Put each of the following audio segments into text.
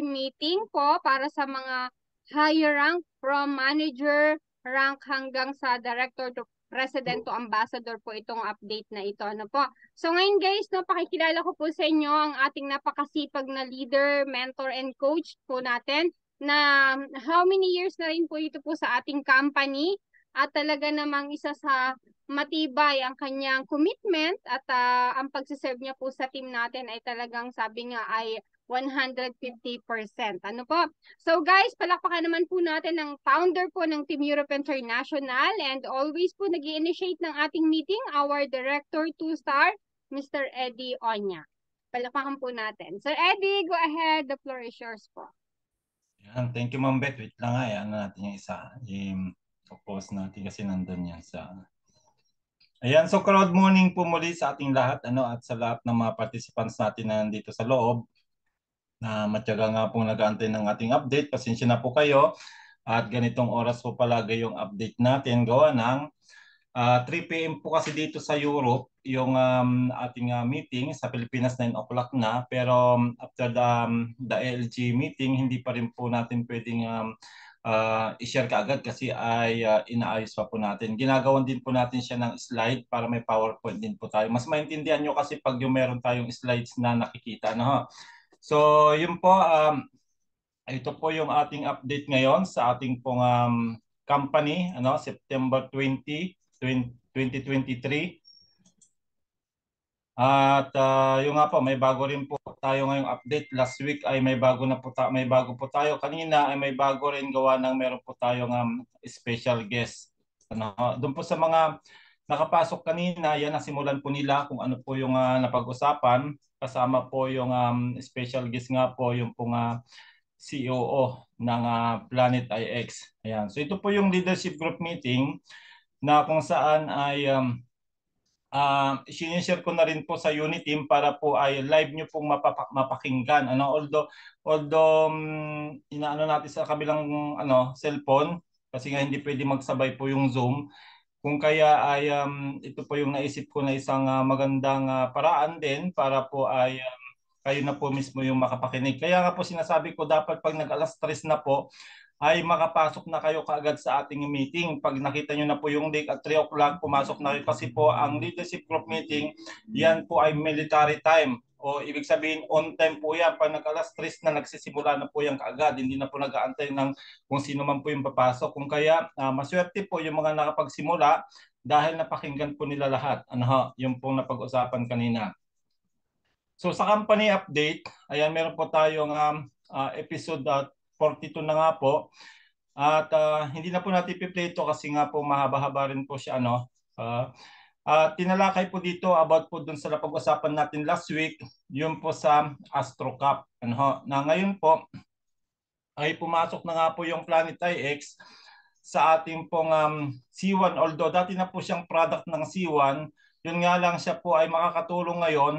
strategy meeting ko para sa mga higher rank from manager rank hanggang sa director to president to ambassador po itong update na ito. Ano po? So ngayon guys, no, pakikilala ko po sa inyo ang ating napakasipag na leader, mentor, and coach po natin na how many years na rin po ito po sa ating company at talaga namang isa sa matibay ang kanyang commitment at uh, ang pagsiserve niya po sa team natin ay talagang sabi nga ay 150%. Ano po? So guys, palakpakan naman po natin ang founder po ng Team Europe International and always po nag initiate ng ating meeting, our Director 2-star, Mr. Eddie Onya. Palakpakan po natin. Sir Eddie, go ahead. The floor is yours po. Yan. Thank you, Ma'am Beth. Wait lang nga. Ah, ano natin yung isa. I-post natin kasi nandun yan sa... Ayan, so crowd morning po muli sa ating lahat ano, at sa lahat ng mga participants natin na nandito sa loob na matyaga nga pong nag ng ating update. Pasensya na po kayo. At ganitong oras po palagi yung update natin gawa ng uh, 3 p.m. po kasi dito sa Europe yung um, ating uh, meeting sa Pilipinas 9 o'clock na pero um, after the, um, the LG meeting hindi pa rin po natin pwedeng um, uh, i-share kaagad kasi ay uh, inaayos pa po natin. Ginagawan din po natin siya ng slide para may PowerPoint din po tayo. Mas maintindihan nyo kasi pag yung meron tayong slides na nakikita. No? So yun po, um, ito po yung ating update ngayon sa ating pong um, company, ano, September 20, 20 2023. At uh, ah, yung nga po, may bago rin po tayo ngayong update. Last week ay may bago na po ta- may bago po tayo. Kanina ay may bago rin gawa ng meron po tayong um, special guest. Ano, doon po sa mga nakapasok kanina, yan ang simulan po nila kung ano po yung uh, napag-usapan kasama po yung um, special guest nga po yung pong uh, ah, COO e ng uh, Planet IX. Ayan. So ito po yung leadership group meeting na kung saan ay um, uh, sinishare ko na rin po sa unit team para po ay live nyo pong mapapak- mapakinggan. Ano? Although, although um, inaano natin sa kabilang ano, cellphone kasi nga hindi pwede magsabay po yung Zoom kung kaya ay um, ito po yung naisip ko na isang uh, magandang uh, paraan din para po ay um, kayo na po mismo yung makapakinig. Kaya nga po sinasabi ko dapat pag nag-alas 3 na po ay makapasok na kayo kaagad sa ating meeting. Pag nakita nyo na po yung date at 3 o'clock, pumasok na kayo kasi po ang leadership group meeting, yan po ay military time o ibig sabihin, on time po yan. Pag nag-alas 3 na nagsisimula na po yan kaagad. Hindi na po nag-aantay ng kung sino man po yung papasok. Kung kaya, uh, maswerte po yung mga nakapagsimula dahil napakinggan po nila lahat. Ano ho, yung pong napag-usapan kanina. So sa company update, ayan meron po tayong um, uh, episode uh, ah, 42 na nga po. At uh, hindi na po natin piplay ito kasi nga po mahaba-haba rin po siya. Ano, uh, Uh, tinalakay po dito about po dun sa napag-usapan natin last week, yun po sa Astro Cup. Ano Na ngayon po, ay pumasok na nga po yung Planet IX sa ating pong um, C1. Although dati na po siyang product ng C1, yun nga lang siya po ay makakatulong ngayon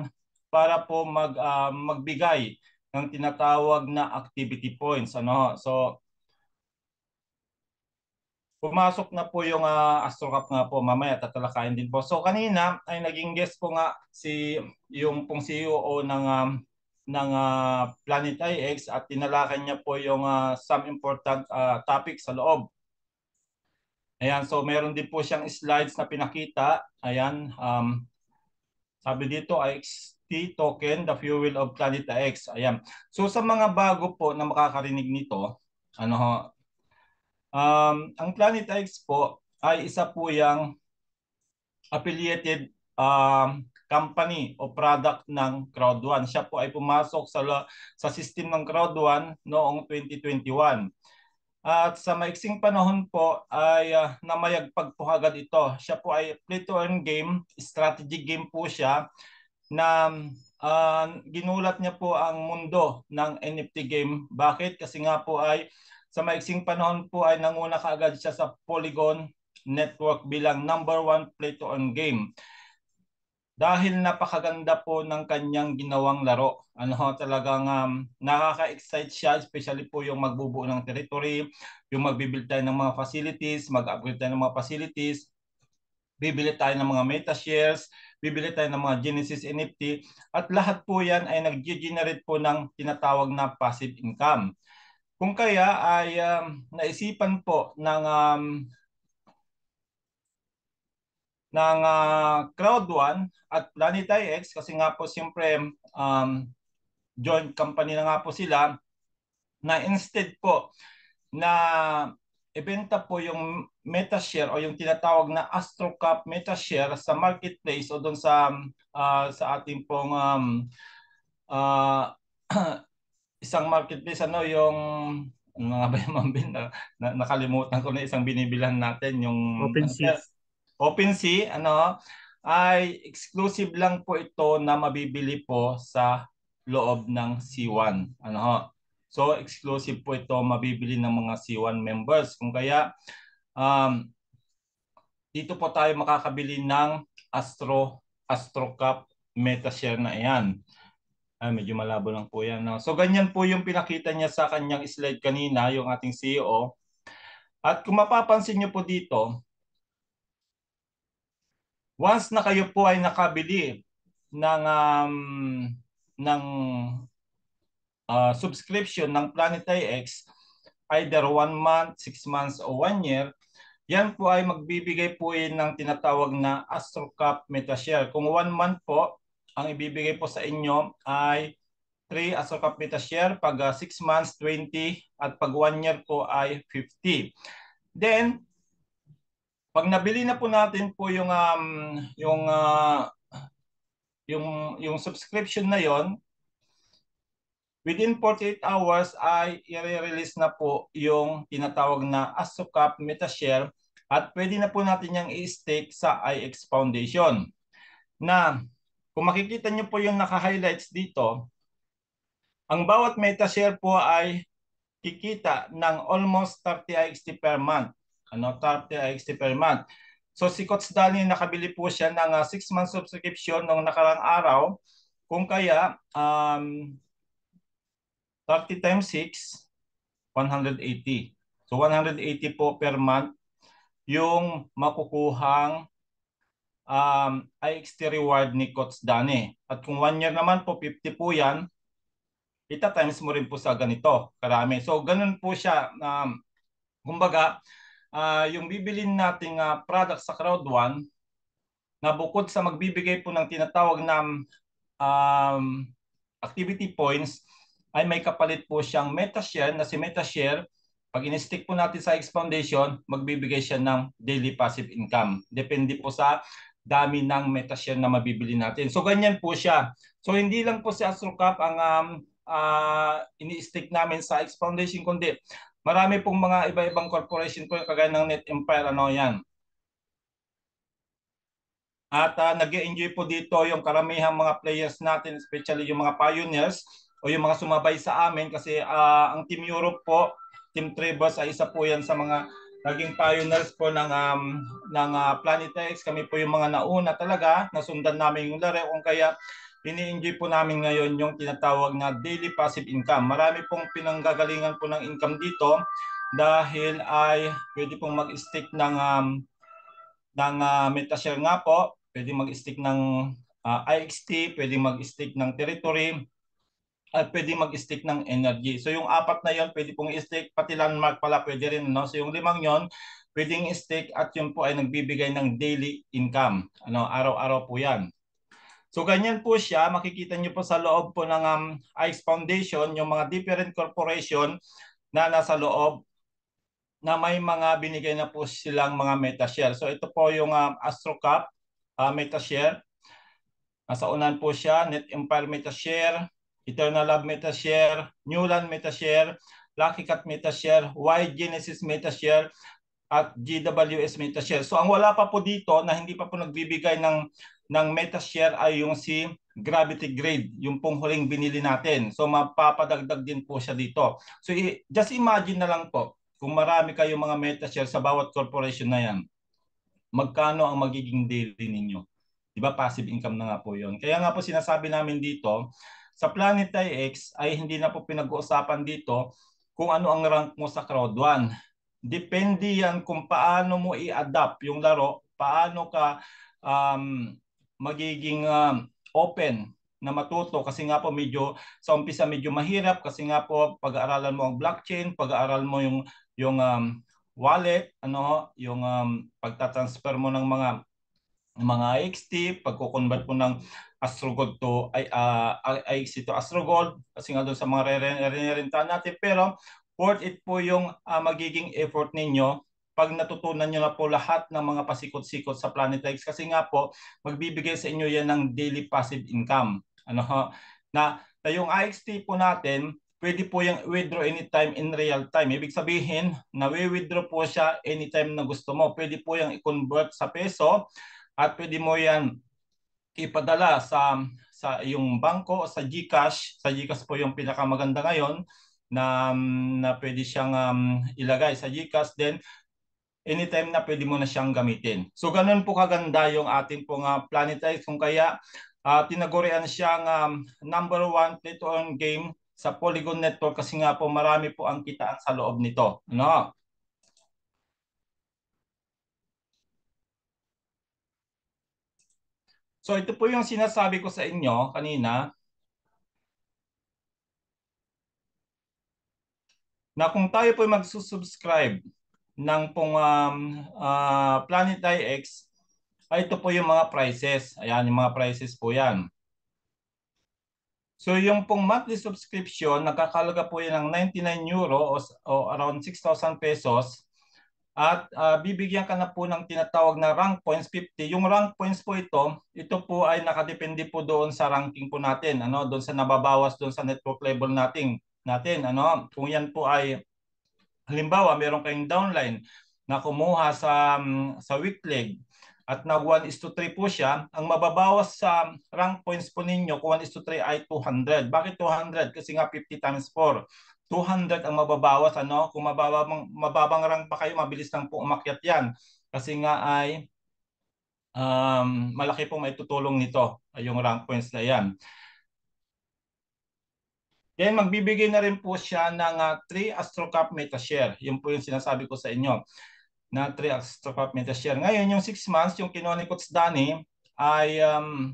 para po mag, uh, magbigay ng tinatawag na activity points. Ano? So Pumasok na po yung uh, ah, Astro Cup nga po mamaya tatalakayin din po. So kanina ay naging guest ko nga si yung pong CEO ng um, ng uh, Planet IX at tinalakay niya po yung uh, some important uh, topic sa loob. Ayan, so meron din po siyang slides na pinakita. Ayan, um, sabi dito, IXT token, the fuel of Planet X. Ayan. So sa mga bago po na makakarinig nito, ano Um, ang Planet X po ay isa po yung affiliated um, company o product ng Crowd1. Siya po ay pumasok sa, sa system ng Crowd1 noong 2021. At sa maiksing panahon po ay uh, namayagpag po agad ito. Siya po ay play to earn game, strategy game po siya na uh, ginulat niya po ang mundo ng NFT game. Bakit? Kasi nga po ay sa maiksing panahon po ay nanguna kaagad siya sa Polygon Network bilang number one play-to-earn game. Dahil napakaganda po ng kanyang ginawang laro. Ano ho, talagang um, nakaka-excite siya, especially po yung magbubuo ng territory, yung magbibuild tayo ng mga facilities, mag-upgrade tayo ng mga facilities, bibili tayo ng mga meta shares, bibili tayo ng mga Genesis NFT at lahat po yan ay nag-generate po ng tinatawag na passive income. Kung kaya ay um, naisipan po ng um, ng uh, crowd One at Planetary X kasi nga po siyempre um, joint company na nga po sila na instead po na ibenta po yung MetaShare o yung tinatawag na AstroCap MetaShare sa marketplace o doon sa uh, sa ating pong um, uh, isang marketplace ano yung mga nga ba yung mambin na, na, nakalimutan ko na isang binibilan natin yung OpenSea. Ano OpenSea ano ay exclusive lang po ito na mabibili po sa loob ng C1. Ano ho? So exclusive po ito mabibili ng mga C1 members. Kung kaya um, dito po tayo makakabili ng Astro Astro Cup meta share na 'yan. Ah, medyo malabo lang po yan. No? So ganyan po yung pinakita niya sa kanyang slide kanina, yung ating CEO. At kung mapapansin niyo po dito, once na kayo po ay nakabili ng um, ng uh, subscription ng Planetary X, either 1 month, 6 months, o 1 year, yan po ay magbibigay po yun ng tinatawag na AstroCup MetaShare. Kung 1 month po, ang ibibigay po sa inyo ay 3 as of beta share, pag 6 ah, months 20 at pag 1 year po ay 50. Then pag nabili na po natin po yung um, yung uh, yung yung subscription na yon within 48 hours ay i-release na po yung tinatawag na Asukap MetaShare at pwede na po natin yang i-stake sa IX Foundation. Na kung makikita nyo po yung naka-highlights dito, ang bawat meta share po ay kikita ng almost 30 IXT per month. Ano, 30 IXT per month. So si Coach Dali nakabili po siya ng 6 uh, ah, months subscription nung nakarang araw. Kung kaya um, 30 times 6 180. So 180 po per month yung makukuhang um, IXT reward ni Coach Dani. At kung 1 year naman po, 50 po yan, ita times mo rin po sa ganito karami. So ganun po siya. Um, kumbaga, uh, yung bibilin nating uh, product sa crowd 1, na bukod sa magbibigay po ng tinatawag na um, activity points, ay may kapalit po siyang MetaShare na si MetaShare pag in-stick po natin sa X Foundation, magbibigay siya ng daily passive income. Depende po sa dami ng metasyan na mabibili natin. So ganyan po siya. So hindi lang po si AstroCap ang um, uh, ini-stick namin sa X Foundation kundi marami pong mga iba-ibang corporation po kagaya ng Net Empire ano yan. At uh, ah, nag enjoy po dito yung karamihang mga players natin, especially yung mga pioneers o yung mga sumabay sa amin kasi uh, ang Team Europe po, Team Tribus ay isa po yan sa mga naging pioneers po ng um, ng uh, Planitex. Kami po yung mga nauna talaga nasundan namin yung laro kung kaya ini-enjoy po namin ngayon yung tinatawag na daily passive income. Marami pong pinanggagalingan po ng income dito dahil ay pwede pong mag-stick ng um, ng uh, metashare nga po, pwede mag-stick ng uh, IXT, pwede mag-stick ng territory, at pwede mag-stick ng energy. So yung apat na yon pwede pong i-stick, pati landmark pala pwede rin. No? So yung limang yon pwedeng i-stick at yun po ay nagbibigay ng daily income. Ano, araw-araw po yan. So ganyan po siya, makikita niyo po sa loob po ng um, IX Foundation, yung mga different corporation na nasa loob na may mga binigay na po silang mga MetaShare. So ito po yung um, AstroCap uh, MetaShare. Nasa unan po siya, Net Empire MetaShare, Eternal Love MetaShare, Newland MetaShare, Lucky Cat MetaShare, Wide Genesis MetaShare, at GWS MetaShare. So ang wala pa po dito na hindi pa po nagbibigay ng ng MetaShare ay yung si Gravity Grade, yung pong huling binili natin. So mapapadagdag din po siya dito. So just imagine na lang po kung marami kayong mga MetaShare sa bawat corporation na yan, magkano ang magiging daily ninyo? 'Di ba passive income na nga po 'yon. Kaya nga po sinasabi namin dito, sa Planetary X ay hindi na po pinag-uusapan dito kung ano ang rank mo sa crowd 1. Depende yan kung paano mo i-adapt yung laro, paano ka um, magiging um, open na matuto kasi nga po medyo sa umpisa medyo mahirap kasi nga po pag-aaralan mo ang blockchain, pag-aaral mo yung yung um, wallet, ano, yung um, pagtatransfer mo ng mga mga XT, pagko-convert mo ng Astrogold to ay uh, ay sito Astrogold kasi nga doon sa mga rerenta natin pero worth it po yung uh, magiging effort ninyo pag natutunan niyo na po lahat ng mga pasikot-sikot sa Planet X kasi nga po magbibigay sa inyo yan ng daily passive income ano ho? na, na yung IXT po natin pwede po yung withdraw anytime in real time. Ibig sabihin, na withdraw po siya anytime na gusto mo. Pwede po yung i-convert sa peso at pwede mo yan ipadala sa sa iyong bangko o sa GCash. Sa GCash po yung pinakamaganda ngayon na na pwede siyang um, ilagay sa GCash then anytime na pwede mo na siyang gamitin. So ganun po kaganda yung ating pong uh, Planetize kung kaya uh, tinagurian siyang um, number one play-to-earn game sa Polygon Network kasi nga po marami po ang kitaan sa loob nito. No? So ito po yung sinasabi ko sa inyo kanina na kung tayo po magsusubscribe ng pong um, uh, Planet IX, ay ito po yung mga prices. Ayan, yung mga prices po yan. So yung pong monthly subscription, nagkakalaga po yan ng 99 euro o, o around 6,000 pesos at uh, bibigyan ka na po ng tinatawag na rank points 50. Yung rank points po ito, ito po ay nakadepende po doon sa ranking po natin, ano, doon sa nababawas doon sa network level natin, natin, ano. Kung yan po ay halimbawa, meron kayong downline na kumuha sa um, sa weak leg at nag 1 is to 3 po siya, ang mababawas sa rank points po ninyo kung 1 is to 3 ay 200. Bakit 200? Kasi nga 50 times 4. 200 ang mababawas ano kung mababang mababang rank pa kayo mabilis lang po umakyat yan kasi nga ay um, malaki pong maitutulong nito yung rank points na yan Then magbibigay na rin po siya ng 3 uh, ah, Cup Meta Share. Yun po yung sinasabi ko sa inyo na 3 Astro Cup Meta Share. Ngayon yung 6 months, yung kinuha ni Coach Danny ay um,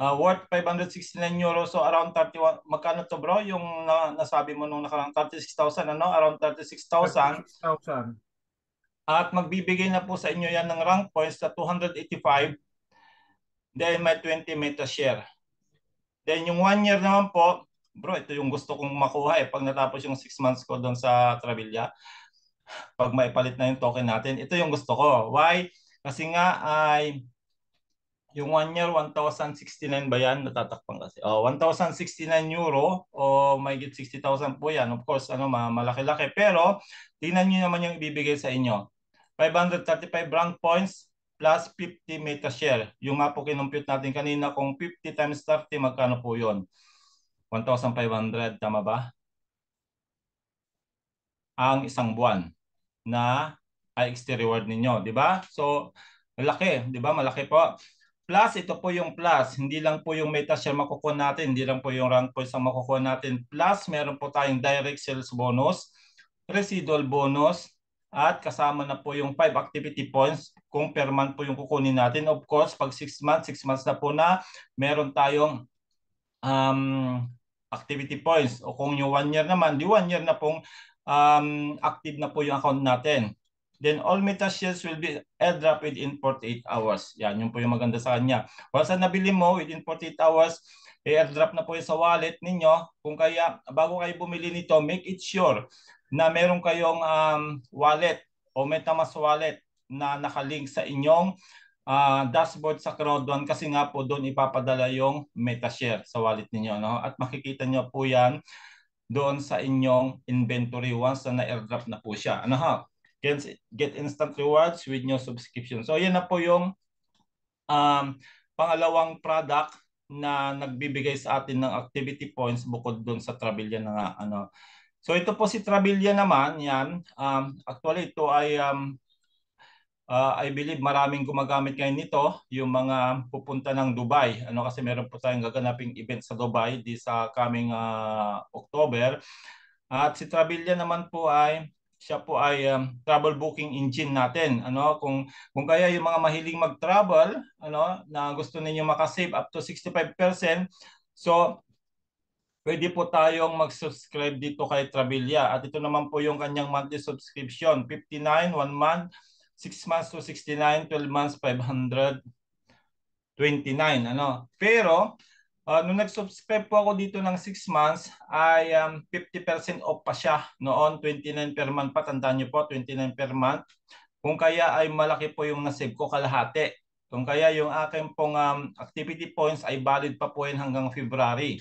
uh, worth 569 euro so around 31 magkano to bro yung na, nasabi mo nung nakarang 36,000 ano around 36,000 36,000 at magbibigay na po sa inyo yan ng rank points sa 285 then may 20 meta share then yung 1 year naman po bro ito yung gusto kong makuha eh pag natapos yung 6 months ko doon sa Travilla pag maipalit na yung token natin ito yung gusto ko why kasi nga ay yung 1 year, 1,069 ba yan? Natatakpan kasi. Oh, 1,069 euro o oh, may 60,000 po yan. Of course, ano, malaki-laki. Pero, tingnan nyo naman yung ibibigay sa inyo. 535 rank points plus 50 meta share. Yung map po kinumpute natin kanina, kung 50 times 30, magkano po yun? 1,500, tama ba? Ang isang buwan na IXT ah, reward ninyo, di ba? So, malaki, di ba? Malaki po plus, ito po yung plus. Hindi lang po yung meta share makukuha natin, hindi lang po yung rank points ang makukuha natin. Plus, meron po tayong direct sales bonus, residual bonus, at kasama na po yung 5 activity points kung per month po yung kukunin natin. Of course, pag 6 months, 6 months na po na, meron tayong um, activity points. O kung yung 1 year naman, di 1 year na pong um, active na po yung account natin then all meta shares will be airdropped within 48 hours. Yan, yun po yung maganda sa kanya. Once na nabili mo, within 48 hours, i-airdrop na po yung sa wallet ninyo. Kung kaya, bago kayo bumili nito, make it sure na meron kayong um, wallet o MetaMask wallet na nakalink sa inyong uh, dashboard sa Crowd1 kasi nga po doon ipapadala yung MetaShare sa wallet ninyo. no? At makikita niyo po yan doon sa inyong inventory once na na-airdrop na po siya. Ano ha? can get instant rewards with new subscription. So yan na po yung um, pangalawang product na nagbibigay sa atin ng activity points bukod doon sa Travelia na nga, ano. So ito po si Travelia naman, yan. Um, actually ito ay um, uh, I believe maraming gumagamit ngayon nito, yung mga pupunta ng Dubai. Ano kasi meron po tayong gaganaping event sa Dubai di sa ah, coming uh, October. At si Travelia naman po ay siya po ay um, travel booking engine natin ano kung kung kaya yung mga mahilig mag-travel ano na gusto ninyo maka-save up to 65% so pwede po tayong mag-subscribe dito kay Travelia at ito naman po yung kanyang monthly subscription 59 1 month 6 months to 69 12 months 529 ano pero Uh, nung nag-subscribe po ako dito ng 6 months, ay um, 50% off pa siya noon, 29 per month pa. Tandaan niyo po, 29 per month. Kung kaya ay malaki po yung nasave ko kalahati. Kung kaya yung akin pong um, activity points ay valid pa po yun hanggang February.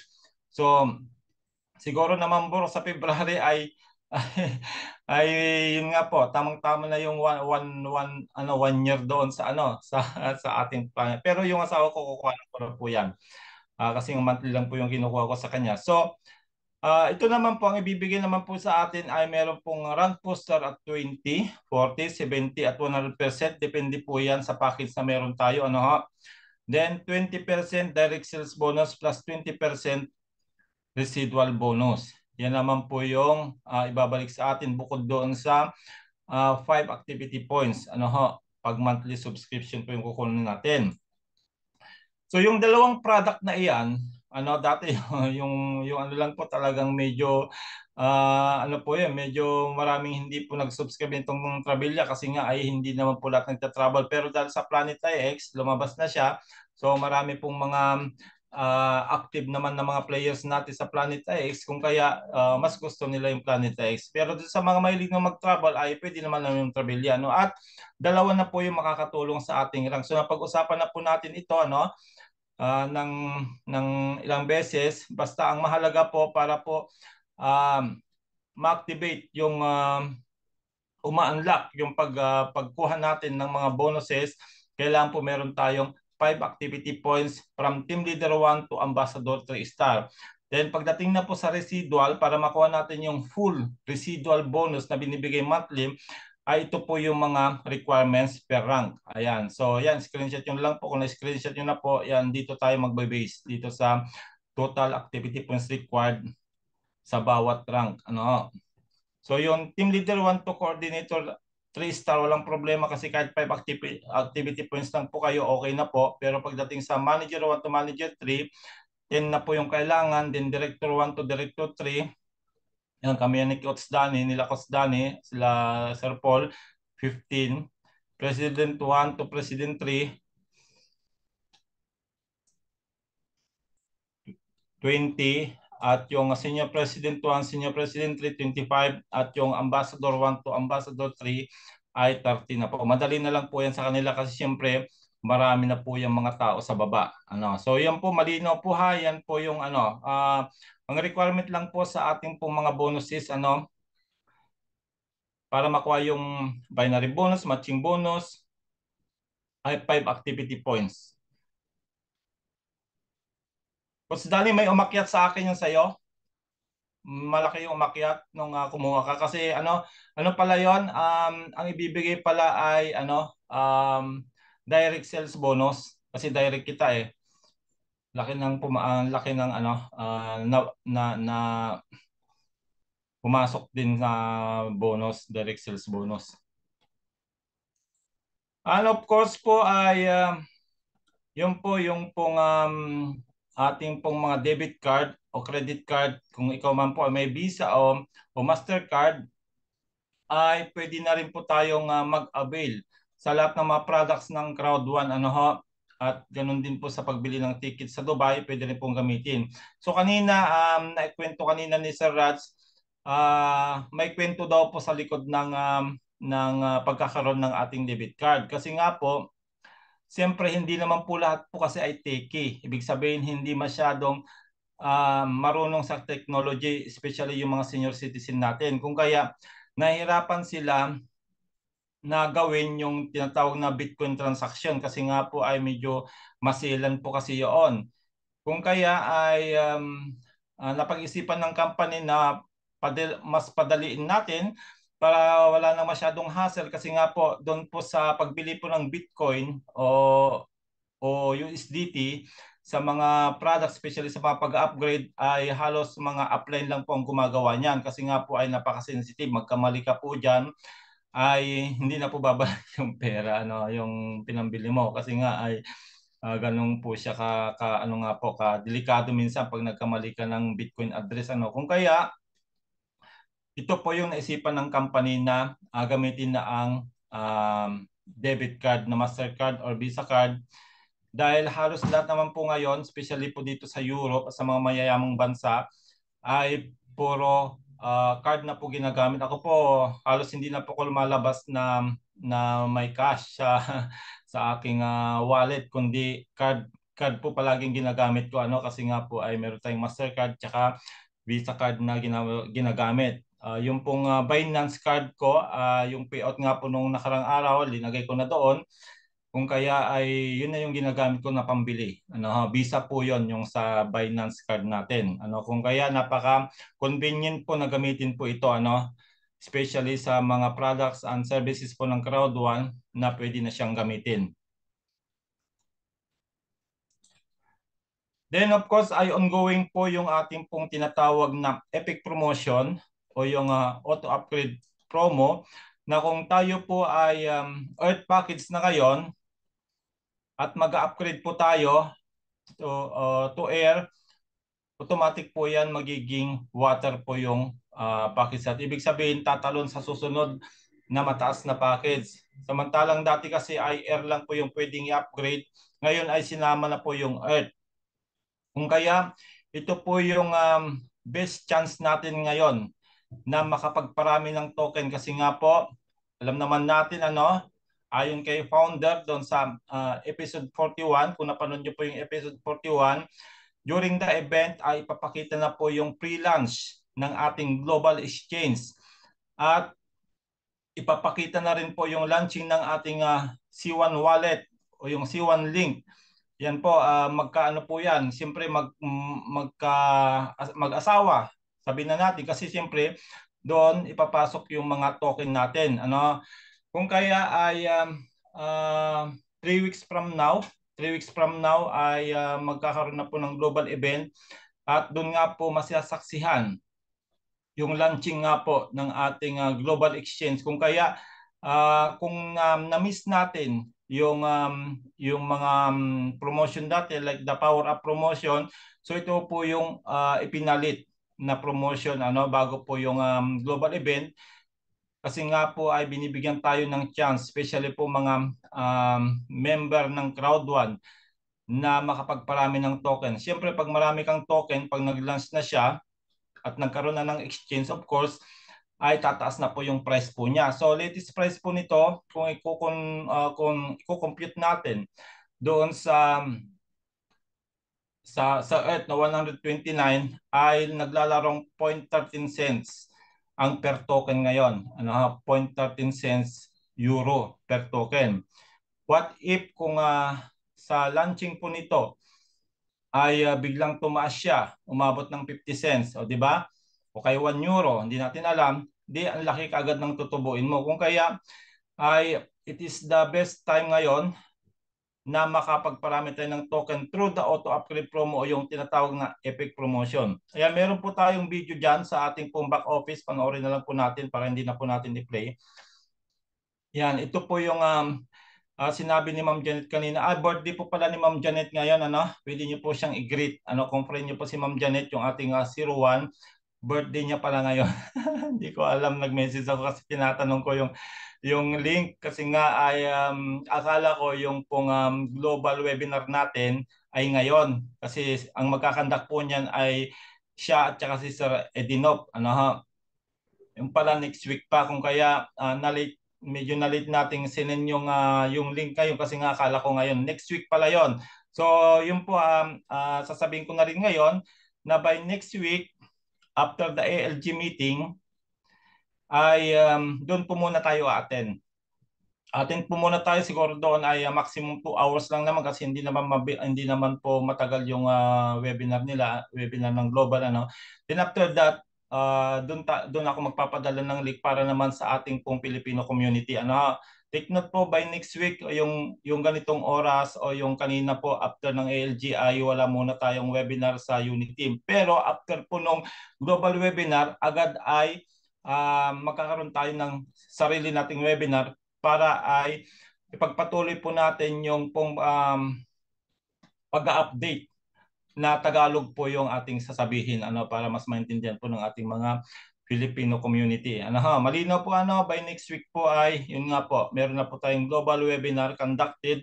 So, siguro naman bro sa February ay ay yun nga po tamang-tama na yung one, one, one, ano, one year doon sa ano sa sa ating plan pero yung asawa ko kukuha ko po yan uh, kasi yung monthly lang po yung kinukuha ko sa kanya. So, uh, ito naman po, ang ibibigay naman po sa atin ay meron pong rank poster at 20, 40, 70 at 100%. Depende po yan sa package na meron tayo. Ano ha? Then 20% direct sales bonus plus 20% residual bonus. Yan naman po yung uh, ibabalik sa atin bukod doon sa uh, 5 activity points. Ano ho? Pag monthly subscription po yung kukunin natin. So yung dalawang product na iyan, ano dati yung yung ano lang po talagang medyo uh, ano po yun, medyo maraming hindi po nag-subscribe nitong Travelia kasi nga ay hindi naman po lahat nagta-travel pero dahil sa Planet X lumabas na siya. So marami pong mga uh, active naman ng mga players natin sa Planet X kung kaya uh, mas gusto nila yung Planet X. Pero sa mga mahilig na mag-travel ay pwede naman na yung Travelia. No? At dalawa na po yung makakatulong sa ating rank. So napag-usapan na po natin ito. No? uh, ng ng ilang beses basta ang mahalaga po para po um, ma-activate yung uh, uma-unlock yung pag uh, pagkuha natin ng mga bonuses kailangan po meron tayong 5 activity points from team leader 1 to ambassador 3 star Then pagdating na po sa residual, para makuha natin yung full residual bonus na binibigay monthly, ay ah, ito po yung mga requirements per rank. Ayan. So, ayan. screenshot yun lang po. Kung na-screenshot yun na po, yan, dito tayo magbe-base. Dito sa total activity points required sa bawat rank. Ano? So, yung team leader 1 to coordinator 3 star, walang problema kasi kahit 5 activity, activity points lang po kayo, okay na po. Pero pagdating sa manager 1 to manager 3, 10 na po yung kailangan. Then director 1 to director 3, yan, kami ni Coach Dani, nila Coach Dani, sila Sir Paul, 15. President 1 to President 3, 20. At yung Senior President 1, Senior President 3, 25. At yung Ambassador 1 to Ambassador 3 ay 30 na po. Madali na lang po yan sa kanila kasi siyempre marami na po yung mga tao sa baba. Ano? So yan po, malinaw po ha. Yan po yung ano, uh, ang requirement lang po sa ating pong mga bonuses, ano, para makuha yung binary bonus, matching bonus, ay 5 activity points. Coach Dali, may umakyat sa akin yung sa'yo. Malaki yung umakyat nung uh, kumuha ka. Kasi ano, ano pala yon um, ang ibibigay pala ay ano, um, direct sales bonus. Kasi direct kita eh laki ng pumaan uh, laki ng ano uh, na, na na pumasok din sa bonus, direct sales bonus. And of course po ay uh, ah, yung po yung pong um, ating pong mga debit card o credit card kung ikaw man po ay may Visa o, o Mastercard ay pwede na rin po tayong uh, mag-avail sa lahat ng mga products ng crowd one ano ho at ganun din po sa pagbili ng ticket sa Dubai, pwede rin pong gamitin. So kanina, um, naikwento kanina ni Sir Rads, uh, ah, may kwento daw po sa likod ng, um, ng uh, pagkakaroon ng ating debit card. Kasi nga po, siyempre hindi naman po lahat po kasi ay techy. Ibig sabihin, hindi masyadong uh, marunong sa technology, especially yung mga senior citizen natin. Kung kaya, nahirapan sila na gawin yung tinatawag na Bitcoin transaction kasi nga po ay medyo masilan po kasi yon. Kung kaya ay um, uh, napag-isipan ng company na padil, mas padaliin natin para wala nang masyadong hassle kasi nga po doon po sa pagbili po ng Bitcoin o o USDT sa mga products especially sa mga pag-upgrade ay halos mga upline lang po ang gumagawa niyan kasi nga po ay napaka-sensitive magkamali ka po diyan ay hindi na po babalik yung pera ano yung pinambili mo kasi nga ay uh, ganun po siya ka, ka ano nga po ka delikado minsan pag nagkamali ka ng Bitcoin address ano kung kaya ito po yung naisipan ng company na uh, gamitin na ang um, debit card na Mastercard or Visa card dahil halos lahat naman po ngayon especially po dito sa Europe sa mga mayayamang bansa ay puro uh, card na po ginagamit. Ako po halos hindi na po ko lumalabas na na may cash uh, sa aking uh, wallet kundi card card po palaging ginagamit ko ano kasi nga po ay meron tayong Mastercard tsaka Visa card na gina- ginagamit. Uh, yung pong uh, Binance card ko, uh, yung payout nga po nung nakarang araw, linagay ko na doon. Kung kaya ay yun na yung ginagamit ko na pambili. Ano, Visa po yon yung sa Binance card natin. Ano, kung kaya napaka convenient po na gamitin po ito ano, especially sa mga products and services po ng Crowd1 na pwede na siyang gamitin. Then of course ay ongoing po yung ating pong tinatawag na epic promotion o yung uh, auto upgrade promo na kung tayo po ay um, earth package na ngayon, at mag-upgrade po tayo to, uh, to air, automatic po yan magiging water po yung uh, package. At ibig sabihin tatalon sa susunod na mataas na package. Samantalang dati kasi ay air lang po yung pwedeng i-upgrade. Ngayon ay sinama na po yung earth. Kung kaya ito po yung um, best chance natin ngayon na makapagparami ng token kasi nga po alam naman natin ano ayon kay founder doon sa uh, episode 41, kung napanood niyo po yung episode 41, during the event ay ipapakita na po yung pre-launch ng ating global exchange. At ipapakita na rin po yung launching ng ating uh, ah, C1 wallet o yung C1 link. Yan po, uh, magkaano po yan? Siyempre mag, magka, mag-asawa, sabi na natin. Kasi siyempre, doon ipapasok yung mga token natin. Ano? Kung kaya ay um, uh, three weeks from now, three weeks from now ay uh, magkakaroon na po ng global event at doon nga po masasaksihan yung launching nga po ng ating uh, global exchange. Kung kaya uh, kung um, na-miss natin yung um, yung mga um, promotion dati like the power up promotion, so ito po yung uh, ipinalit na promotion ano bago po yung um, global event kasi nga po ay binibigyan tayo ng chance, especially po mga um, member ng Crowd1 na makapagparami ng token. Siyempre pag marami kang token, pag nag-launch na siya at nagkaroon na ng exchange of course, ay tataas na po yung price po niya. So latest price po nito kung ikukon uh, kung ah, iko-compute natin doon sa sa sa Earth na 129 ay naglalarong 0.13 cents ang per token ngayon, ano 0.13 cents euro per token. What if kung uh, sa launching po nito ay uh, biglang tumaas siya, umabot ng 50 cents, o di ba? O kay 1 euro, hindi natin alam, di ang laki kaagad ng tutubuin mo. Kung kaya ay it is the best time ngayon na makapagparamit tayo ng token through the auto-upgrade promo o yung tinatawag na Epic Promotion. Ayan, meron po tayong video dyan sa ating pong back office. Panoorin na lang po natin para hindi na po natin i-play. Yan, ito po yung um, uh, sinabi ni Ma'am Janet kanina. Ah, birthday po pala ni Ma'am Janet ngayon. Ano? Pwede niyo po siyang i-greet. Ano, kung friend niyo po si Ma'am Janet, yung ating uh, ah, 01 birthday niya pala ngayon. Hindi ko alam, nag-message ako kasi tinatanong ko yung yung link kasi nga ay um, akala ko yung pong um, global webinar natin ay ngayon kasi ang magkakandak po niyan ay siya at saka si Sir Edinop ano ha yung pala next week pa kung kaya uh, ah, na late medyo na late nating sinin yung uh, yung link kayo kasi nga akala ko ngayon next week pala yon so yun po um, uh, sasabihin ko na rin ngayon na by next week after the ALG meeting, ay um, doon po muna tayo atin. Atin po muna tayo siguro doon ay uh, maximum 2 hours lang naman kasi hindi naman hindi naman po matagal yung uh, webinar nila, webinar ng Global ano. Then after that, uh, doon doon ako magpapadala ng link para naman sa ating pong Filipino community ano Take note po by next week yung yung ganitong oras o yung kanina po after ng ALGI wala muna tayong webinar sa unit team Pero after po nung global webinar agad ay uh, magkakaroon tayo ng sarili nating webinar para ay ipagpatuloy po natin yung pong um, pag-update na Tagalog po yung ating sasabihin ano para mas maintindihan po ng ating mga Filipino community. Ano ha, malinaw po ano, by next week po ay, yun nga po, meron na po tayong global webinar conducted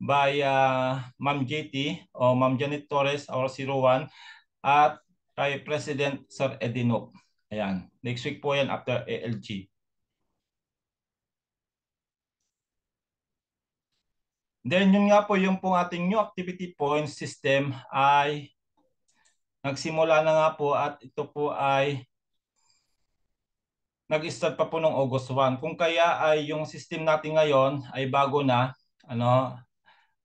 by uh, Ma'am JT o Ma'am Janet Torres or 01 at kay President Sir Edinok. Ayan, next week po yan after ALG. Then yun nga po yung pong ating new activity point system ay nagsimula na nga po at ito po ay nag-start pa po noong August 1. Kung kaya ay yung system natin ngayon ay bago na. Ano?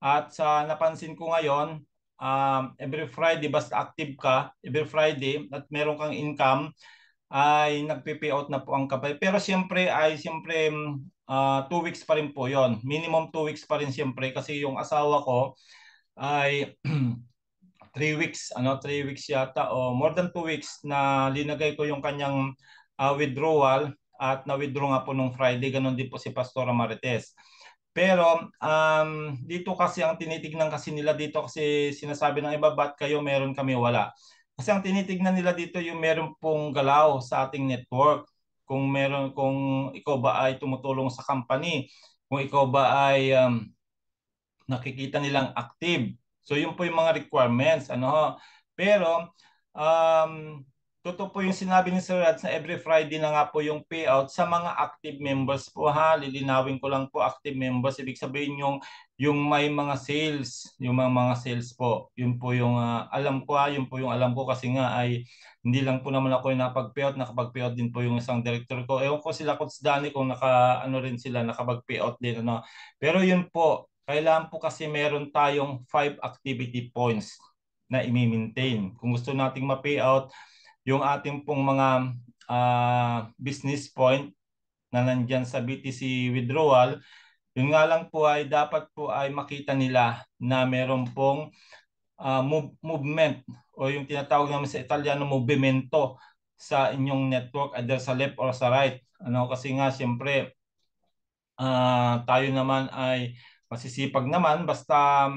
At sa napansin ko ngayon, um, every Friday basta active ka, every Friday at meron kang income, ay nagpe-pay out na po ang kapay. Pero siyempre ay siyempre uh, two weeks pa rin po yon Minimum two weeks pa rin siyempre kasi yung asawa ko ay three weeks, ano, three weeks yata o more than two weeks na linagay ko yung kanyang uh, withdrawal at na-withdraw nga po nung Friday, ganun din po si Pastora Marites. Pero um, dito kasi ang tinitignan kasi nila dito kasi sinasabi ng iba, ba't kayo meron kami wala? Kasi ang tinitignan nila dito yung meron pong galaw sa ating network. Kung meron kung ikaw ba ay tumutulong sa company, kung ikaw ba ay um, nakikita nilang active. So yun po yung mga requirements ano. Pero um, Totoo po yung sinabi ni Sir Rads na every Friday na nga po yung payout sa mga active members po ha. Lilinawin ko lang po active members. Ibig sabihin yung, yung may mga sales, yung mga, mga sales po. Yun po yung uh, alam ko ha, yun po yung alam ko kasi nga ay hindi lang po naman ako yung nakapag-payout. Nakapag-payout din po yung isang director ko. Ewan ko sila Coach Danny kung naka, ano rin sila, nakapag-payout din. Ano. Pero yun po, kailangan po kasi meron tayong 5 activity points na i-maintain. Kung gusto nating ma-payout, yung ating pong mga uh, business point na nandyan sa BTC withdrawal, yun nga lang po ay dapat po ay makita nila na meron pong uh, ah, move, movement o yung tinatawag naman sa Italiano movimento sa inyong network either sa left or sa right. Ano kasi nga siyempre uh, tayo naman ay masisipag naman basta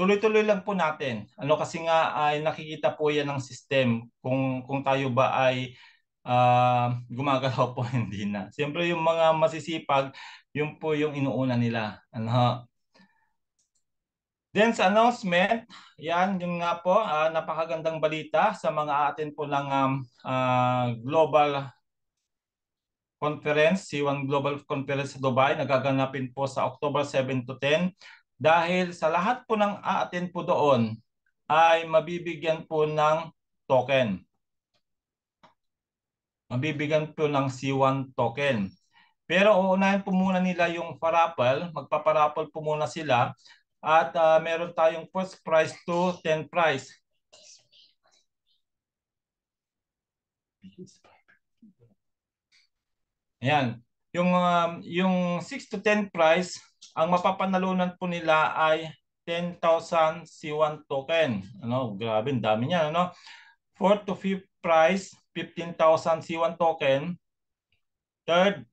tuloy-tuloy lang po natin. Ano kasi nga ay nakikita po 'yan ng system kung kung tayo ba ay uh, gumagalaw po hindi na. Siyempre yung mga masisipag, yun po yung inuuna nila. Ano? Then sa announcement, 'yan yung nga po uh, napakagandang balita sa mga atin po lang um, uh, global conference, C1 Global Conference sa Dubai, nagaganapin po sa October 7 to 10 dahil sa lahat po ng aatin po doon ay mabibigyan po ng token. Mabibigyan po ng C1 token. Pero uunahin po muna nila yung parapal, magpaparapal po muna sila at uh, meron tayong first prize to 10 prize. Ayan, yung um, yung 6 to 10 prize ang mapapanalunan po nila ay 10,000 C1 token. Ano, grabe, dami niyan, ano? 4 to 5 price, 15,000 C1 token. Third,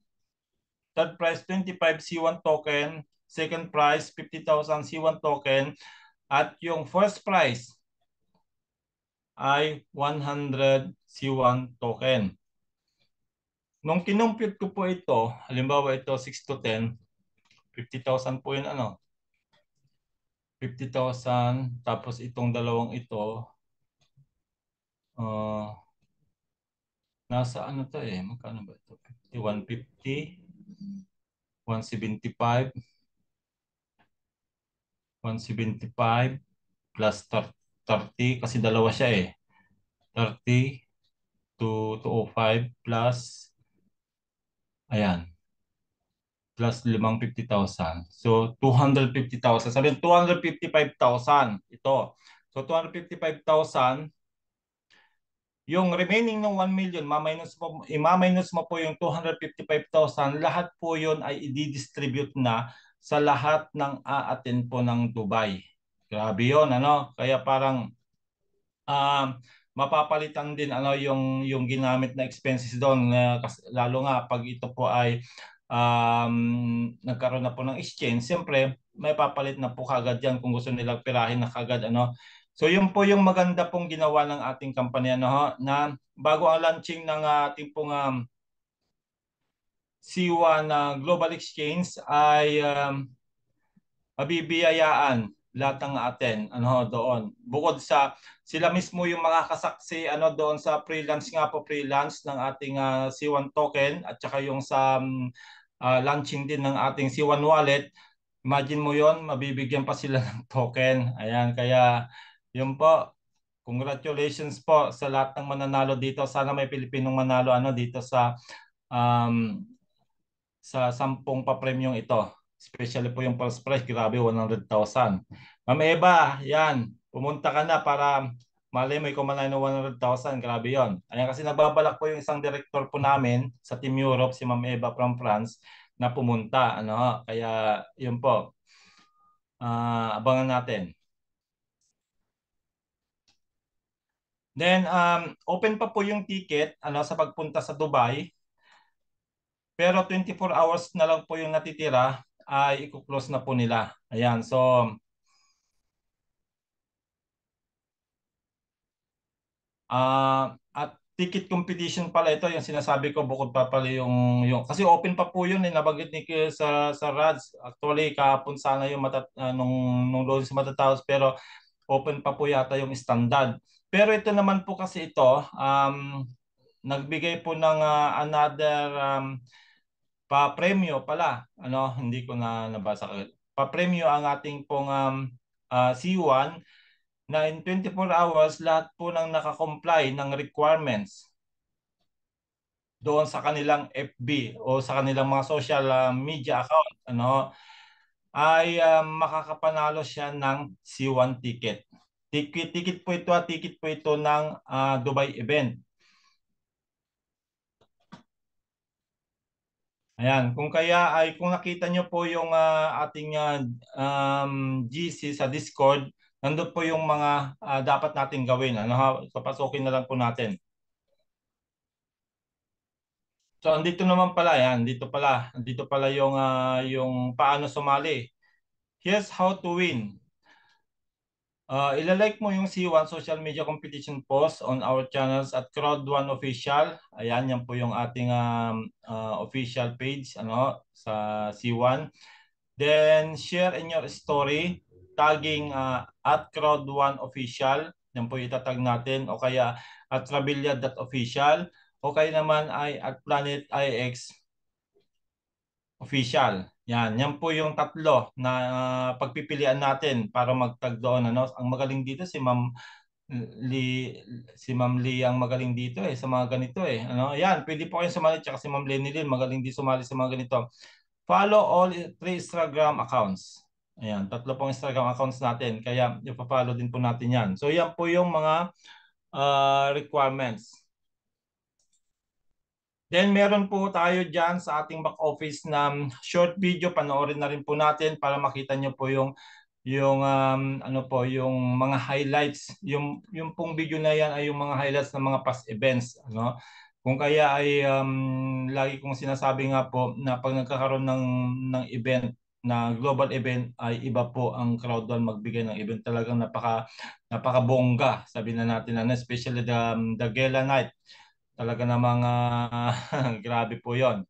third price 25 C1 token, second price 50,000 C1 token at yung first price ay 100 C1 token. Nung kinumpute ko po ito, halimbawa ito 6 to 10, 50,000 po yun ano. 50,000 tapos itong dalawang ito uh, nasa ano to eh magkano ba ito? 5150 175 175 plus 30 kasi dalawa siya eh. 30 to 205 plus ayan plus limang 50,000. So, 250,000. Sabi, 255,000 ito. So, 255,000. Yung remaining ng 1 million, ma maminus mo, ima-minus mo po yung 255,000. Lahat po yun ay i-distribute na sa lahat ng aatin po ng Dubai. Grabe yun, ano? Kaya parang uh, mapapalitan din ano yung yung ginamit na expenses doon uh, lalo nga pag ito po ay um, nagkaroon na po ng exchange, siyempre may papalit na po kagad yan kung gusto nilang pirahin na kagad. Ano? So yun po yung maganda pong ginawa ng ating kumpanya ano, ho, na bago ang launching ng ating uh, pong um, siwa na Global Exchange ay um, mabibiyayaan lahat ng atin ano doon bukod sa sila mismo yung makakasaksi ano doon sa freelance nga po freelance ng ating uh, ah, C1 token at saka yung sa um, uh, launching din ng ating si One Wallet. Imagine mo yon mabibigyan pa sila ng token. Ayan, kaya yun po. Congratulations po sa lahat ng mananalo dito. Sana may Pilipinong manalo ano dito sa um, sa 10 pa-premium ito. Especially po yung first prize, grabe 100,000. Ma'am Eva, yan, pumunta ka na para Malay mo, ikaw manalo ng 100,000. Grabe yon. Ayan, kasi nagbabalak po yung isang director po namin sa Team Europe, si Ma'am Eva from France, na pumunta. Ano, kaya yun po. Uh, abangan natin. Then, um, open pa po yung ticket ano, sa pagpunta sa Dubai. Pero 24 hours na lang po yung natitira ay i-close na po nila. Ayan, so Uh, at ticket competition pala ito yung sinasabi ko bukod pa pala yung yung kasi open pa po yun eh nabanggit ni Kiel sa sa Rads actually kahapon sana yung matat uh, nung nung Lawrence matatapos pero open pa po yata yung standard pero ito naman po kasi ito um nagbigay po ng uh, another um pa premyo pala ano hindi ko na nabasa pa premyo ang ating pong um, uh, C1 na in 24 hours lahat po ng nakakomply ng requirements doon sa kanilang FB o sa kanilang mga social ah, media account ano ay uh, makakapanalo siya ng C1 ticket. Ticket ticket po ito at ah, ticket po ito ng uh, Dubai event. Ayan, kung kaya ay kung nakita niyo po yung uh, ating uh, um, GC sa Discord, nandun po yung mga uh, dapat natin gawin. Ano ha? So pasukin na lang po natin. So andito naman pala yan, dito pala, dito pala yung uh, yung paano sumali. Here's how to win. Uh, ilalike mo yung C1 Social Media Competition post on our channels at Crowd1 Official. Ayan, yan po yung ating um, uh, official page ano sa C1. Then share in your story tagging uh, ah, at crowd1 official, yan po itatag natin, o kaya at trabilya.official, o kaya naman ay at planet IX official. Yan, yan po yung tatlo na uh, pagpipilian natin para magtag doon ano. Ang magaling dito si Ma'am Li si Ma'am Li ang magaling dito eh sa mga ganito eh. Ano? Yan, pwede po kayong sumali tsaka si Ma'am Lenny Lynn magaling din sumali sa mga ganito. Follow all three Instagram accounts. Ayan, tatlo pong Instagram accounts natin. Kaya ipapalo din po natin yan. So yan po yung mga uh, requirements. Then meron po tayo dyan sa ating back office na um, short video. Panoorin na rin po natin para makita nyo po yung yung um, ano po yung mga highlights yung yung pong video na yan ay yung mga highlights ng mga past events ano kung kaya ay um, lagi kong sinasabi nga po na pag nagkakaroon ng ng event na global event ay iba po ang crowd doon magbigay ng event. Talagang napaka, napakabongga, sabi na natin na, ano, especially the, um, the gala night. Talaga na mga, ah, grabe po yon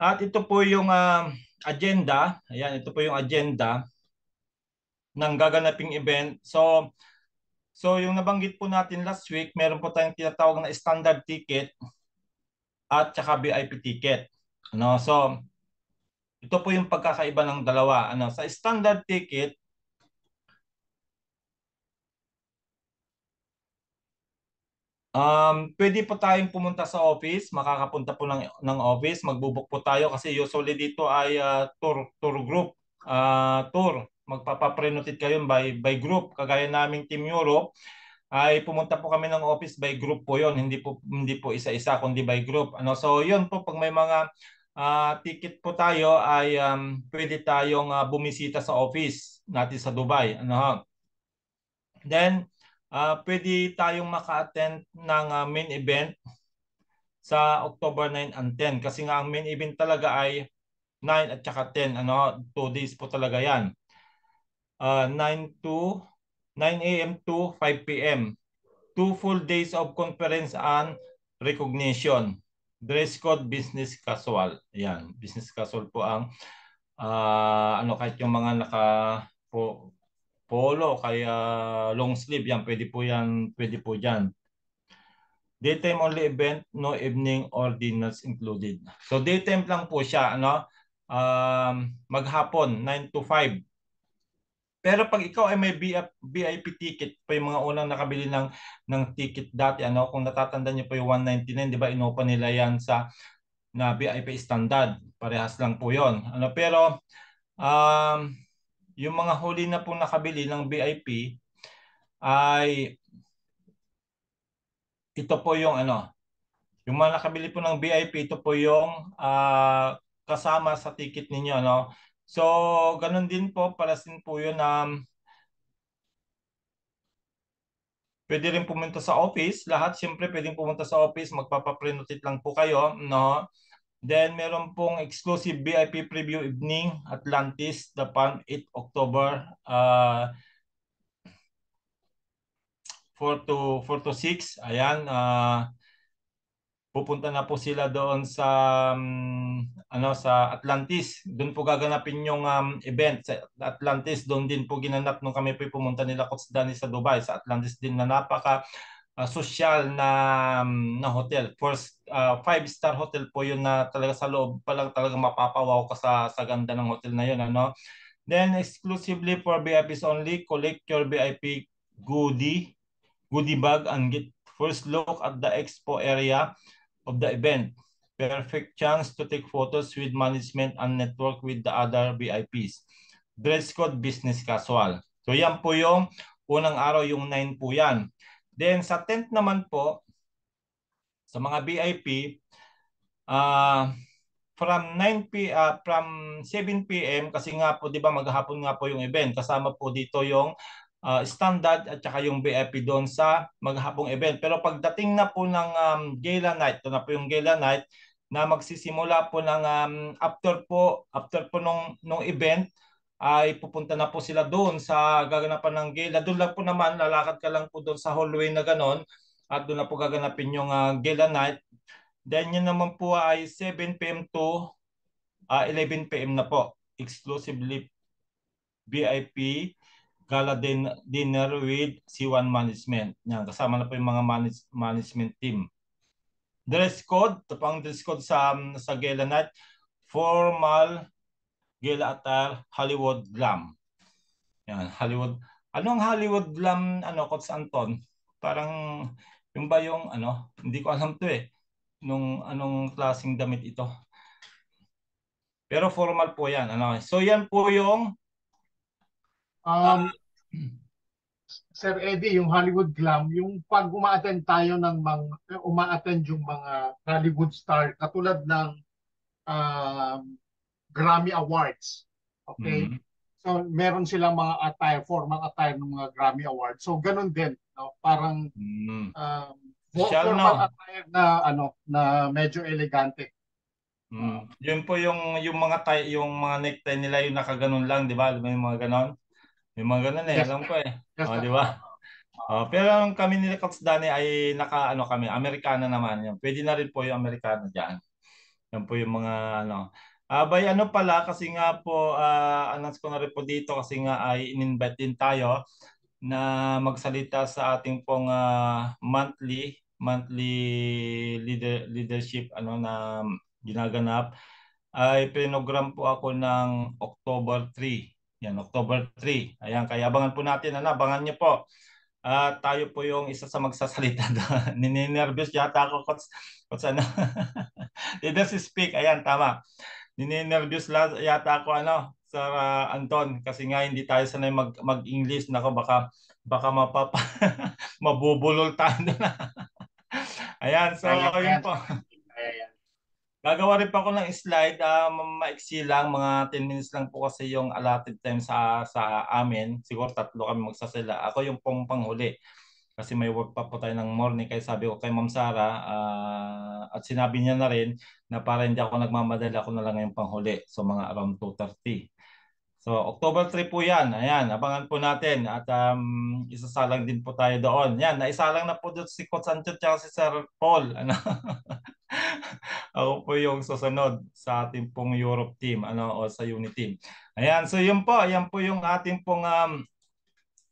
At ito po yung uh, agenda. Ayan, ito po yung agenda ng gaganaping event. So, So yung nabanggit po natin last week, meron po tayong tinatawag na standard ticket at saka VIP ticket. no So ito po yung pagkakaiba ng dalawa. Ano, sa standard ticket, Um, pwede po tayong pumunta sa office, makakapunta po ng, ng office, magbubok po tayo kasi usually dito ay uh, tour, tour group, uh, tour. Magpapaprenotid kayo by, by group. Kagaya naming Team Europe, ay pumunta po kami ng office by group po yon hindi po hindi po isa-isa kundi by group ano so yon po pag may mga uh, ticket po tayo ay um, pwede tayong uh, bumisita sa office natin sa Dubai. Ano ha? Then, uh, pwede tayong maka-attend ng uh, main event sa October 9 and 10 kasi nga ang main event talaga ay 9 at saka 10 ano 2 days po talaga 'yan. Uh, 9 to 9 a.m. to 5 p.m. Two full days of conference and recognition dress code business casual. Yan, business casual po ang uh, ano kahit yung mga naka po, polo kaya long sleeve yan pwede po yan pwede po diyan daytime only event no evening or dinners included so daytime lang po siya ano um, maghapon 9 to 5 pero pag ikaw ay may VIP ticket pa yung mga unang nakabili ng ng ticket dati ano kung natatanda niyo pa yung 199 di ba inopa nila yan sa na VIP standard parehas lang po yon ano pero um, yung mga huli na po nakabili ng VIP ay ito po yung ano yung mga nakabili po ng VIP ito po yung uh, kasama sa ticket ninyo ano So, ganun din po, palasin po yun um, Pwede rin pumunta sa office. Lahat, siyempre, pwedeng pumunta sa office. Magpapaprenotate lang po kayo. No? Then, meron pong exclusive VIP preview evening, Atlantis, the Palm 8 October uh, ah, 4 to, 4 to 6. Ayan. Uh, pupunta na po sila doon sa um, ano sa Atlantis. Doon po gaganapin yung um, event sa Atlantis. Doon din po ginanap nung kami po pumunta nila Coach Danny sa Dubai. Sa Atlantis din na napaka uh, ah, social na um, na hotel. First uh, ah, five star hotel po yun na talaga sa loob pa lang talaga mapapawaw ka sa sa ganda ng hotel na yun ano. Then exclusively for VIPs only, collect your VIP goodie goodie bag and get first look at the expo area of the event. Perfect chance to take photos with management and network with the other VIPs. Dress code business casual. So yan po yung unang araw yung 9 po yan. Then sa 10th naman po, sa mga VIP, uh, ah, from 9 p uh, from 7 pm kasi nga po 'di ba maghapon nga po yung event kasama po dito yung uh, standard at saka yung BFP doon sa maghapong event. Pero pagdating na po ng um, gala night, ito na po yung gala night, na magsisimula po ng um, after po after po nung nung event ay pupunta na po sila doon sa gaganapan ng gala. Doon lang po naman lalakad ka lang po doon sa hallway na ganon at doon na po gaganapin yung uh, gala night. Then yun naman po ay 7 PM to uh, 11 PM na po exclusively VIP gala din, dinner with C1 management. Yan, kasama na po yung mga manage, management team. Dress code, ito pang dress code sa, um, sa gala night, formal gala attire, ah, Hollywood glam. Yan, Hollywood. Anong Hollywood glam, ano, Coach Anton? Parang, yung ba yung, ano, hindi ko alam to eh, nung anong klaseng damit ito. Pero formal po yan. Ano? So yan po yung um, Sir Eddie, yung Hollywood glam, yung pag uma-attend tayo ng mga eh, uma-attend yung mga Hollywood star katulad ng um, Grammy Awards. Okay? Mm-hmm. So meron silang mga attire, formal attire ng mga Grammy Awards. So ganun din, no? Parang mm-hmm. um, formal no. attire na ano na medyo elegante. Mm. Yun po yung yung mga tie, yung mga necktie nila yung nakaganon lang, 'di ba? May mga ganon. Yung mga ganun eh, alam ko eh. O, oh, di ba? Uh, pero ang kami ni Coach Dani ay naka ano kami, Amerikana naman yan. Pwede na rin po yung Amerikana diyan. Yan po yung mga ano. Uh, by ano pala kasi nga po uh, announce ko na rin po dito kasi nga ay in-invite din tayo na magsalita sa ating pong uh, monthly monthly leader, leadership ano na ginaganap ay pinogram po ako ng October 3 yan, October 3. Ayan, kaya abangan po natin. Ano, abangan niyo po. Uh, tayo po yung isa sa magsasalita. Nininervous yata ako. Kots, kots ano? Leaders speak. Ayan, tama. Nininervous yata ako ano, sa uh, Anton kasi nga hindi tayo sanay mag mag-English nako baka baka mapapa mabubulol tayo na. Ayan, so ayun po. Gagawa rin pa ako ng slide, uh, maiksi lang, mga 10 minutes lang po kasi yung allotted time sa sa amin. Siguro tatlo kami magsasala. Ako yung pong panghuli kasi may work pa po tayo ng morning kaya sabi ko kay Ma'am Sara uh, at sinabi niya na rin na para hindi ako nagmamadala ako na lang ngayong panghuli so mga around 2.30 so October 3 po yan ayan abangan po natin at um, isasalang din po tayo doon yan naisalang na po doon si Coach Sancho at si Sir Paul ano? Ako po yung susunod sa ating pong Europe team ano o sa unity team. Ayan, so yun po, ayan po yung ating pong um,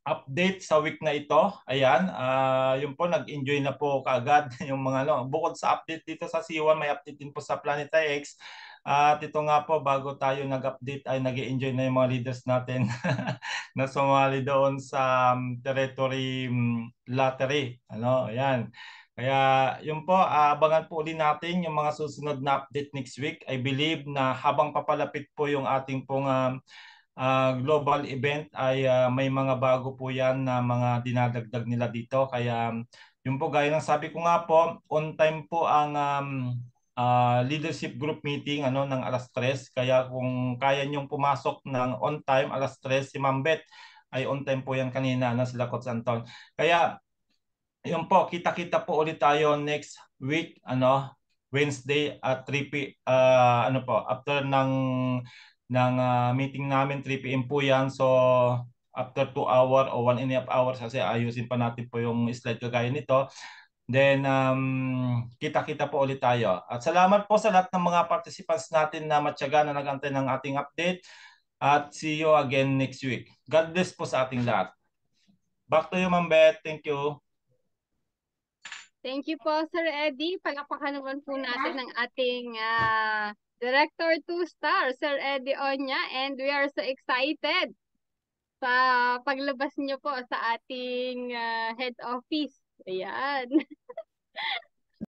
update sa week na ito. Ayan, uh, yun po nag-enjoy na po kaagad yung mga ano. Bukod sa update dito sa C1, may update din po sa Planeta X. At ito nga po, bago tayo nag-update ay nag enjoy na yung mga leaders natin na sumali doon sa um, territory um, lottery. Ano, ayan. Kaya yun po, abangan po ulit natin yung mga susunod na update next week. I believe na habang papalapit po yung ating pong uh, uh, global event ay uh, may mga bago po yan na mga dinadagdag nila dito. Kaya yun po, gaya ng sabi ko nga po, on time po ang um, uh, leadership group meeting ano ng alas 3. Kaya kung kaya niyong pumasok ng on time alas 3 si Ma'am Beth, ay on time po yan kanina na ano, sila Coach Anton. Kaya yun po, kita-kita po ulit tayo next week, ano, Wednesday at 3 p uh, ano po, after ng ng uh, meeting namin 3 PM po 'yan. So after 2 hour or 1 and a half hours kasi ayusin pa natin po yung slide kagaya nito. Then um, kita-kita po ulit tayo. At salamat po sa lahat ng mga participants natin na matyaga na nagantay ng ating update. At see you again next week. God bless po sa ating lahat. Back to you, Ma'am Beth. Thank you. Thank you po, Sir Eddie. Palakpakan naman po natin ng ating uh, Director 2-star, Sir Eddie Onya. And we are so excited sa paglabas niyo po sa ating uh, head office. Ayan.